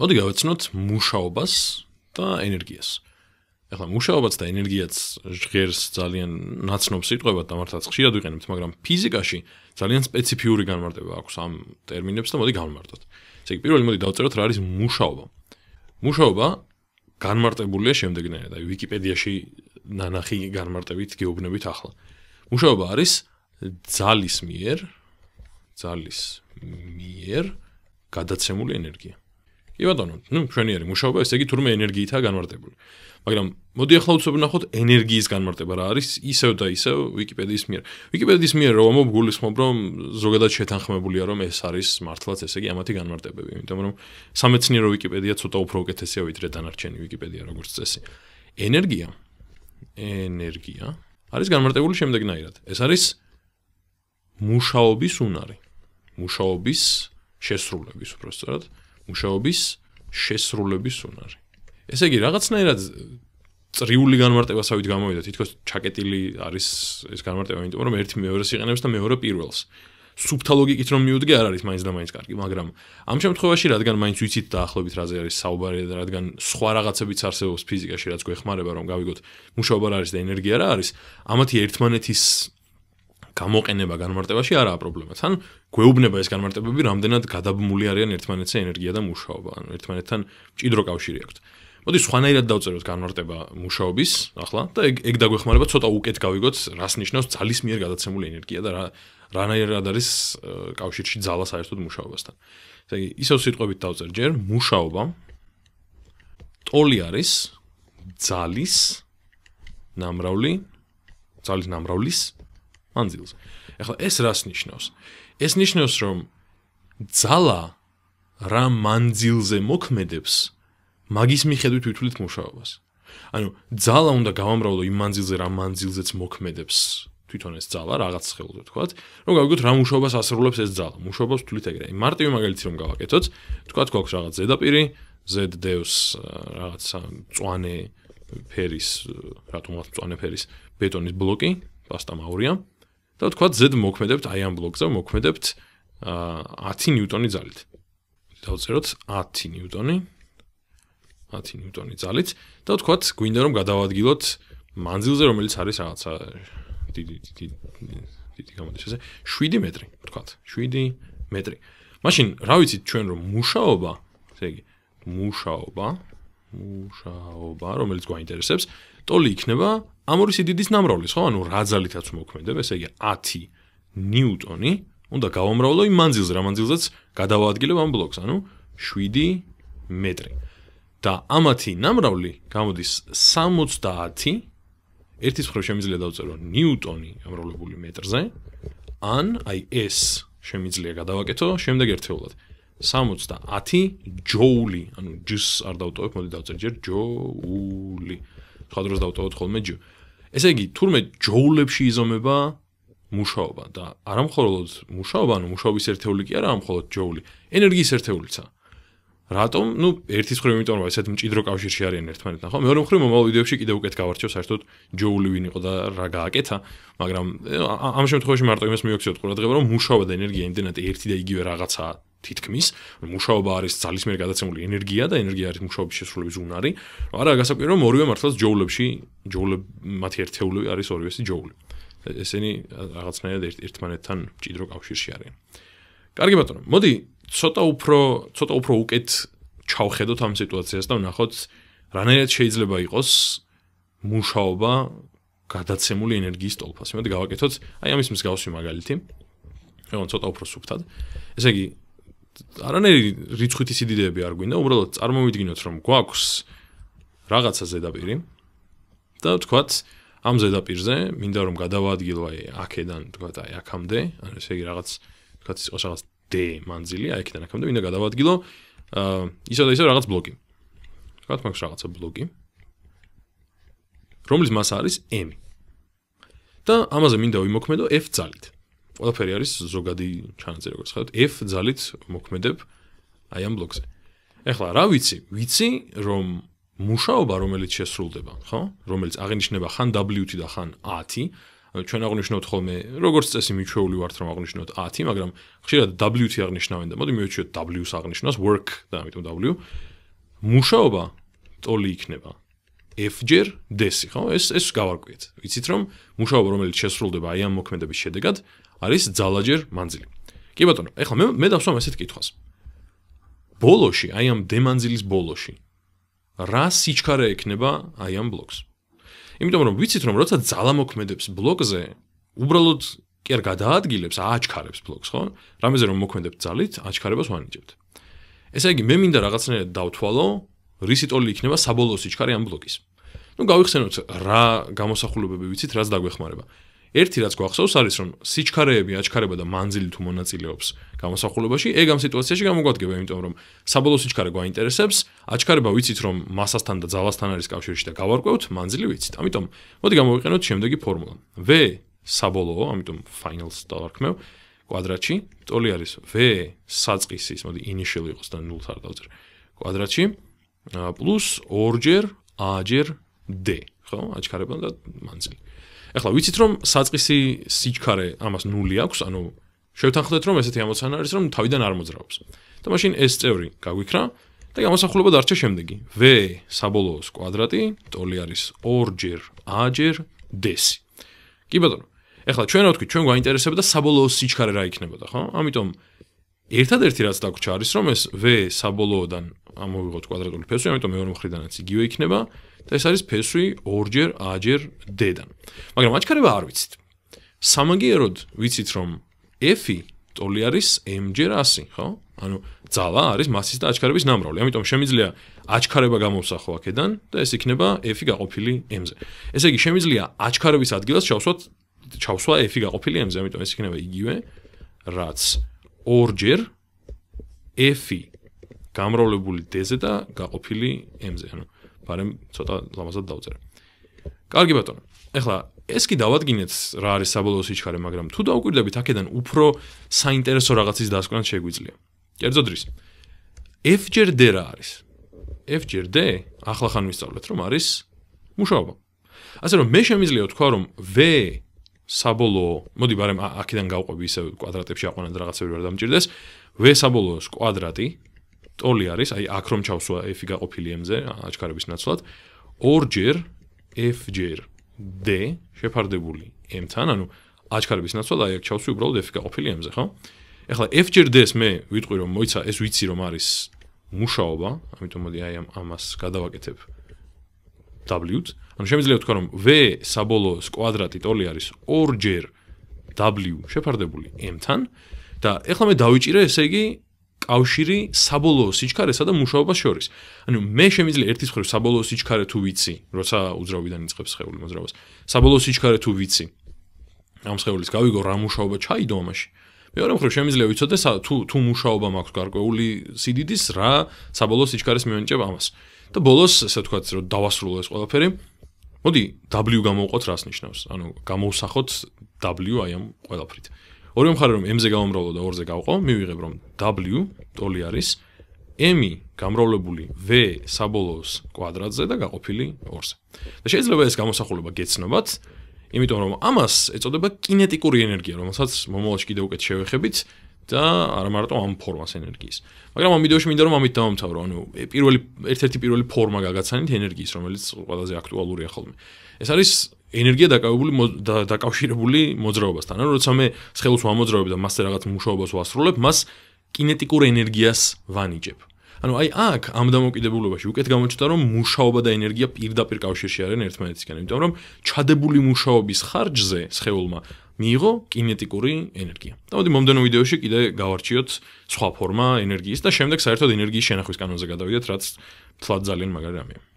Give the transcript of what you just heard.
მოდი გავეცნოთ მუშაობას და ენერგიას. ახლა მუშაობაც და ენერგიაც ჟღერს ძალიან ნაცნობ სიტყვებად და მართლაც ხშირად ვიყენებთ, მაგრამ ფიზიკაში ძალიან სპეციფიური განმარტება აქვს ამ ტერმინებს და მოდი განმარტოთ. ესე იგი, პირველი მოდი დავწეროთ რა არის მუშაობა. მუშაობა განმარტებულია შემდეგნაირად, აი ვიკიპედიაში ნანახი განმარტებით გეუბნებით ახლა. მუშაობა არის ძალის მიერ ძალის მიერ გადაცემული ენერგია. კი ბატონო, ნუ ჩვენი არის მუშაობა, ესე იგი თურმე ენერგიითაა განმარტებული. მაგრამ მოდი ახლა უცებ ნახოთ ენერგიის განმარტება რა არის, ისევ და ისევ ვიკიპედიის მიერ. ვიკიპედიის მიერ რომ ამობ გულისხმობ რომ ზოგადად შეთანხმებულია რომ ეს არის მართლაც ესე იგი ამათი განმარტებები, იმიტომ რომ სამეცნიერო ვიკიპედია ცოტა უფრო უკეთესია ვიდრე დანარჩენი ვიკიპედია როგორც წესი. ენერგია. ენერგია არის განმარტებული შემდეგნაირად. ეს არის მუშაობის უნარი. მუშაობის შესრულების უბრალოდ მუშაობის შესრულების უნარი. ესე იგი, რაღაცნაირად წრიული განმარტებასავით გამოვიდა, თითქოს ჩაკეტილი არის ეს განმარტება, იმიტომ რომ ერთ მეორეს იყენებს და მეორე პირველს. სუბთა ლოგიკით რომ მიუდგე, არ არის მაინც და მაინც კარგი, მაგრამ ამ შემთხვევაში, რადგან მაინც ვიცით დაახლოებით რაზე არის საუბარი და რადგან სხვა რაღაცებიც არსებობს ფიზიკაში, რაც გვეხმარება, რომ გავიგოთ, მუშაობა რა არის და ენერგია რა არის, ამათი ერთმანეთის გამოყენება განმარტებაში არაა პრობლემა. თან გვეუბნება ეს განმარტებები რამდენად გადაბმული არიან ერთმანეთზე ენერგია და მუშაობა, ანუ ერთმანეთთან მჭიდრო კავშირი აქვს. მოდი სხვანაირად დავწეროთ განმარტება მუშაობის, ახლა და ეგ ეგ დაგვეხმარება ცოტა უკეთ გავიგოთ, რას ნიშნავს ძალისმიერ გადაცემული ენერგია და რა რანაირად არის კავშირში ძალა საერთოდ მუშაობასთან. ესე იგი, ისევ სიტყვებით დავწერ ჯერ მუშაობა ტოლი არის ძალის ნამრავლი ძალის ნამრავლის მანძილზე. ახლა ეს რას ნიშნავს? ეს ნიშნავს, რომ ძალა რა მანძილზე მოქმედებს, მაგის მიხედვით ვითვლით მუშაობას. ანუ ძალა უნდა გავამრავლო იმ მანძილზე, რა მანძილზეც მოქმედებს თვითონ ეს ძალა, რაღაც ხელზე თქვათ, რომ გავიგოთ რა მუშაობას ასრულებს ეს ძალა. მუშაობას ვთვლით ეგრე. მარტივი მაგალითი რომ გავაკეთოთ, თქვათ გვაქვს რაღაც ზედაპირი, ZD-ს რაღაცა წვანე ფერის, რა თქმა უნდა, წვანე ფერის ბეტონის ბლოკი, პასტა მაურია, და თქვა ზედ მოქმედებთ აი ამ ბლოკზე მოქმედებთ 10 ნიუტონი ძალით. დავწეროთ 10 ნიუტონი. 10 ნიუტონი ძალით და თქვა გვინდა რომ გადავადგილოთ მანძილზე რომელიც არის რაღაცა დიდი დიდი დიდი გამოდის ესე 7 მეტრი თქვა 7 მეტრი. მაშინ რა ვიცით ჩვენ რომ მუშაობა ესე იგი მუშაობა მუშაობა რომელიც გვაინტერესებს ტოლი იქნება ამ ორი სიდიდის ნამრავლის, ხო? ანუ რა ძალითაც მოქმედებს, ესე იგი 10 ნიუტონი უნდა გავამრავლო იმ მანძილზე, რა მანძილზეც გადავაადგილებ ამ ბლოკს, ანუ 7 მეტრი. და ამათი ნამრავლი გამოდის 70 ერთის მხრივ შემიძლია დავწერო ნიუტონი ამრავლებული მეტრზე ან აი ეს შემიძლია გადავაკეთო შემდეგ ერთეულად 70 ჯოული ანუ ჯს არ დავტოვებ მოდი დავწერ ჯოული სხვა დროს დავტოვოთ ხოლმე ჯი. ესე იგი, თურმე ჯოულებში იზომება მუშაობა და არა მხოლოდ მუშაობა, ანუ მუშაობის ერთეული კი არა, არა მხოლოდ ჯოული, ენერგიის ერთეულიცაა. რატომ ну ერთის ხრივ იმიტომ რომ ესეთ მჭიდრო კავშირში არიან ერთმანეთთან ხო მეორე მხრივ მომავალ ვიდეოებში კიდევ უკეთ გავარჩიო საერთოდ ჯოული ვინ იყო და რა გააკეთა მაგრამ ამ შემთხვევაში მარტო იმას მივაქციოთ ყურადღება რომ მუშაობა და ენერგია იმდენად ერთი და იგივე რაღაცაა თითქმის მუშაობა არის ძალისმიერ გადაცემული ენერგია და ენერგია არის მუშაობის შესრულების უნარი ну არა გასაკვირია რომ ორივე მართლაც ჯოულებში ჯოულებ მათი ერთეულები არის ორივეს ჯოული ესენი რაღაცნაირად ერთმანეთთან მჭიდრო კავშირში არიან კარგი ბატონო მოდი ცოტა უფრო ცოტა უფრო უკეთ ჩავხედოთ ამ სიტუაციას და ვნახოთ რანაირად შეიძლება იყოს მუშაობა გადაცემული ენერგიის ტოლფას. იმედი გავაკეთოთ, აი ამის მსგავსი მაგალითი. რომ ცოტა უფრო სუფთად. ესე იგი არანაირი რიცხვით სიდიდეები არ გვინდა, უბრალოდ წარმოვიდგინოთ, რომ გვაქვს რაღაცა ზედაპირი და თქვათ ამ ზედაპირზე მინდა რომ გადავაადგილო აი აქედან, თქვათ აი აქამდე, ან ესე იგი რაღაც თქვათ ის ყოს რაღაც d manzili აიქიდან აქამდე მინდა გადავადგილო აა ისა და ისა რაღაც ბლოკი. რაღაც მაქვს რაღაცა ბლოკი. რომლის massa არის m. და ამაზე მინდა ვიმოქმედო f ძალით. ყველაფერი არის ზოგადი ჩანაწერი როგორც ხედავთ f ძალით მოქმედებ აი ამ ბლოკზე. ეხლა რა ვიცი? ვიცი რომ მუშაობა რომელიც შესრულდება, ხო? რომელიც აღინიშნება ხან w-თი და ხან a-თი, ჩვენ აღნიშნოთ ხოლმე როგორც წესი მიჩვეული ვართ რომ აღნიშნოთ 10, მაგრამ ხშირად WT აღნიშნავენ და მოდი მივეჩიოთ W-ს აღნიშნოს work და ამიტომ W მუშაობა ტოლი იქნება F-ჯერ D-სი, ხო? ეს ეს გავარკვიეთ. ვიცით რომ მუშაობა რომელიც შესრულდება აი ამ მოქმედების შედეგად არის ძალაჯერ მანძილი. კი ბატონო, ეხლა მე მე დავსვამ ესეთ კითხვას. ბოლოში, აი ამ დემანძილის ბოლოში რა სიჩქარე ექნება აი ამ ბლოკს? იმიტომ რომ ვიცით რომ როცა ძალა მოქმედებს ბლოკზე უბრალოდ კი არ გადაადგილებს აჩქარებს ბლოკს ხო რამეზე რომ მოქმედებთ ძალით აჩქარებას ვანიჭებთ ესე იგი მე მინდა რაღაცნაირად დავთვალო რისი ტოლი იქნება საბოლოო სიჩქარე ამ ბლოკის ну გავიხსენოთ რა გამოსახულებები ვიცით რაც დაგვეხმარება ერთი რაც გვახსოვს არის რომ სიჩქარეები აჩქარება და მანძილი თუ მონაწილეობს გამოსახულებაში ეგ ამ სიტუაციაში გამოგვადგება იმიტომ რომ საბოლოო სიჩქარე გვაინტერესებს აჩქარება ვიცით რომ მასასთან და ძალასთან არის კავშირში და გავარკვევთ მანძილი ვიცით ამიტომ მოდი გამოვიყენოთ შემდეგი ფორმულა v საბოლოო ამიტომ final starkmev კვადრატში ტოლი არის v საწყისის მოდი initial იყოს და 0-ს არ დავწერ კვადრატში პლუს 2 ჯერ a ჯერ d ხო აჩქარება და მანძილი ეხლა ვიცით რომ საწყისი სიჩქარე ამას ნული აქვს, ანუ შევთანხმდეთ რომ ესეთი ამოცანა არის რომ თავიდან არ მოძრაობს. და მაშინ ეს წევრი გაგვიქრა და გამოსახულება დარჩა შემდეგი: v საბოლოოს კვადრატი, ტოლი არის 2 ჯერ a ჯერ d. კი ბატონო. ეხლა ჩვენ რა ვთქვი, ჩვენ გვაინტერესებდა საბოლოო სიჩქარე რა იქნებოდა, ხო? ამიტომ ერთადერთი რაც დაგვრჩა არის რომ ეს v საბოლოოდან ამოვიღოთ კვადრატული ფესვი, ამიტომ მეორე მხრიდანაც იგივე იქნება. და ეს არის ფესვი ორჯერ აჯერ დედან. მაგრამ აჩქარება არ ვიცით. სამაგიეროდ ვიცით რომ F-ი ტოლი არის M-ჯერ 100, ხო? ანუ ძალა არის მასის და აჩქარების ნამრავლი. ამიტომ შემიძლია აჩქარება გამოვსახო აქედან და ეს იქნება F-ი გაყოფილი M-ზე. ესე იგი შემიძლია აჩქარების ადგილას ჩავსვათ ჩავსვა F-ი გაყოფილი M-ზე, ამიტომ ეს იქნება იგივე რაც ორჯერ F-ი გამრავლებული D-ზე და გაყოფილი M-ზე. ანუ ბარემ ცოტა ლამაზად დავწერე. კარგი ბატონო. ეხლა ეს კი დავადგინეთ რა არის საბოლოო სიჩქარე, მაგრამ თუ დაუკვირდებით აქედან უფრო საინტერესო რაღაცის დასკვნას შეგვიძლია. კერძო დრის. FJD რა არის? FJD ახლა ხან ვისწავლეთ რომ არის მუშაობა. ასე რომ მე შემიძლია თქვა რომ V საბოლოო, მოდი ბარემ აქედან გავყვები ისე კვადრატებში აყვანოთ რაღაცები რომ დამჭirdეს. V საბოლოოს კვადრატი ტოლი არის, აი აქ რომ ჩავსვა f-ი გაყოფილი m-ზე აჩქარების ნაცვლად, ორჯერ f-ჯერ d შეფარდებული m-თან, ანუ აჩქარების ნაცვლად აი აქ ჩავსვი უბრალოდ f-ი გაყოფილი m-ზე, ხო? ეხლა f-ჯერ d-ს მე ვიტყვი რომ მოიცა ეს ვიცი რომ არის მუშაობა, ამიტომ მოდი აი ამ ამას გადავაკეთებ w-ს. ანუ შემიძლია ვთქვა რომ v საბოლოოს კვადრატი ტოლი არის ორჯერ w შეფარდებული m-თან და ეხლა მე დავიჭირე ესე იგი კავშირი საბოლოო სიჩქარესა და მუშაობას შორის. ანუ მე შემიძლია ერთის ხრივ საბოლოო სიჩქარე თუ ვიცი, როცა უძრავიდან იწყებს შეეული მოძრაობას. საბოლოო სიჩქარე თუ ვიცი. ამ შეეულის გავიგო რა მუშაობა ჩაიდო ამაში. მეორე მხრივ შემიძლია ვიცოდე თუ თუ მუშაობა მაქვს გარკვეული სიდიდის, რა საბოლოო სიჩქარეს მივენიჭებ ამას. და ბოლოს, ასე ვთქვათ, რომ დავასრულო ეს ყველაფერი. მოდი W გამოვყოთ, რას ნიშნავს? ანუ გამოვსახოთ W აი ამ ყველაფრით. ორივე მხარე რომ m-ზე გამომრავლო და 2-ზე გავყო, მივიღებ რომ w ტოლი არის m-ი გამრავლებული v საბოლოოს კვადრატზე და გაყოფილი 2-ზე. და შეიძლება ეს გამოსახულება გეცნობათ, იმიტომ რომ ამას ეწოდება კინეტიკური ენერგია, რომელსაც მომავალში კიდევ უკეთ შევეხებით. და არა მარტო ამ ფორმას ენერგიის. მაგრამ ამ ვიდეოში მინდა რომ ამით დავამთავრო, ანუ პირველი ერთ-ერთი პირველი ფორმა გაგაცანით ენერგიის, რომელიც ყველაზე აქტუალურია ხოლმე. ეს არის ენერგია დაკავებული დაკავშირებული მოძრაობასთან. ანუ როცა მე სხეულს ვამოძრავებ და მასზე რაღაც მუშაობას ვასრულებ, მას კინეტიკური ენერგიას ვანიჭებ. ანუ აი აქ ამ დამოკიდებულებაში უკეთ გამოჩნდა რომ მუშაობა და ენერგია პირდაპირ კავშირში არიან ერთმანეთისგან, იმიტომ რომ ჩადებული მუშაობის ხარჯზე სხეულმა მიიღო კინეტიკური ენერგია. და მოდი მომდენო ვიდეოში კიდე გავარჩიოთ სხვა ფორმა ენერგიის და შემდეგ საერთოდ ენერგიის შენახვის კანონზე გადავიდეთ, რაც თვალ ძალიან მაგარი რამეა.